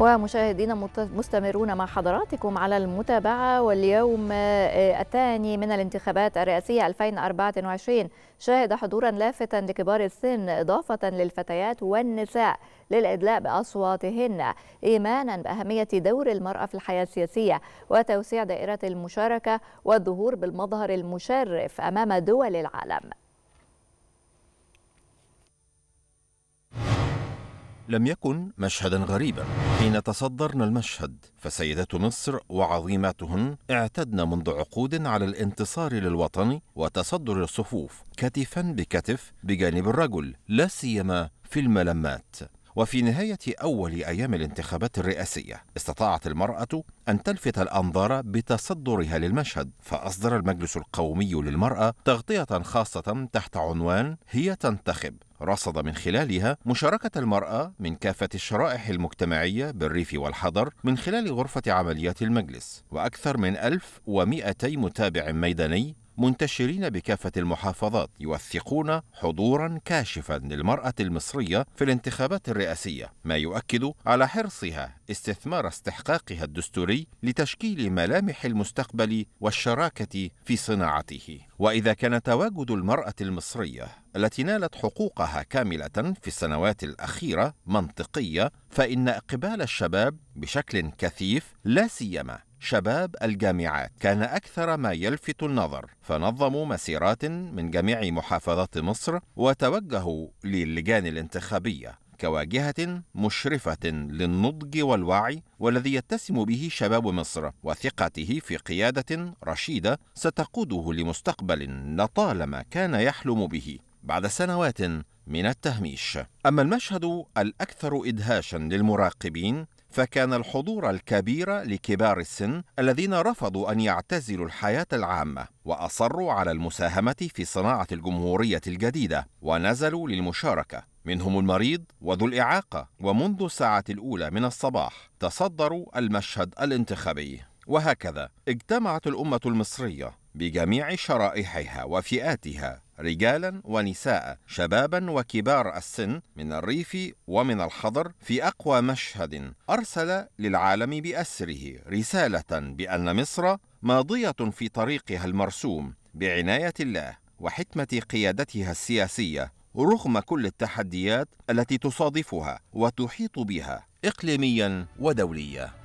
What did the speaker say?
ومشاهدينا مستمرون مع حضراتكم على المتابعة واليوم آه، الثاني من الانتخابات الرئاسية 2024 شهد حضورا لافتا لكبار السن إضافة للفتيات والنساء للإدلاء بأصواتهن إيمانا بأهمية دور المرأة في الحياة السياسية وتوسيع دائرة المشاركة والظهور بالمظهر المشرف أمام دول العالم لم يكن مشهدا غريبا حين تصدرنا المشهد فسيدات مصر وعظيماتهن اعتدن منذ عقود على الانتصار للوطن وتصدر الصفوف كتفا بكتف بجانب الرجل لا سيما في الملمات وفي نهاية أول أيام الانتخابات الرئاسية استطاعت المرأة أن تلفت الأنظار بتصدرها للمشهد فأصدر المجلس القومي للمرأة تغطية خاصة تحت عنوان هي تنتخب رصد من خلالها مشاركة المرأة من كافة الشرائح المجتمعية بالريف والحضر من خلال غرفة عمليات المجلس وأكثر من 1200 متابع ميداني منتشرين بكافة المحافظات يوثقون حضورا كاشفا للمرأة المصرية في الانتخابات الرئاسية ما يؤكد على حرصها استثمار استحقاقها الدستوري لتشكيل ملامح المستقبل والشراكة في صناعته وإذا كان تواجد المرأة المصرية التي نالت حقوقها كاملة في السنوات الأخيرة منطقية فإن إقبال الشباب بشكل كثيف لا سيما شباب الجامعات كان أكثر ما يلفت النظر فنظموا مسيرات من جميع محافظات مصر وتوجهوا للجان الانتخابية كواجهة مشرفة للنضج والوعي والذي يتسم به شباب مصر وثقته في قيادة رشيدة ستقوده لمستقبل لطالما كان يحلم به بعد سنوات من التهميش. أما المشهد الأكثر إدهاشا للمراقبين فكان الحضور الكبير لكبار السن الذين رفضوا أن يعتزلوا الحياة العامة وأصروا على المساهمة في صناعة الجمهورية الجديدة ونزلوا للمشاركة منهم المريض وذو الإعاقة ومنذ الساعة الأولى من الصباح تصدروا المشهد الانتخابي وهكذا اجتمعت الأمة المصرية بجميع شرائحها وفئاتها رجالا ونساء شبابا وكبار السن من الريف ومن الحضر في اقوى مشهد ارسل للعالم باسره رساله بان مصر ماضيه في طريقها المرسوم بعنايه الله وحكمه قيادتها السياسيه رغم كل التحديات التي تصادفها وتحيط بها اقليميا ودوليا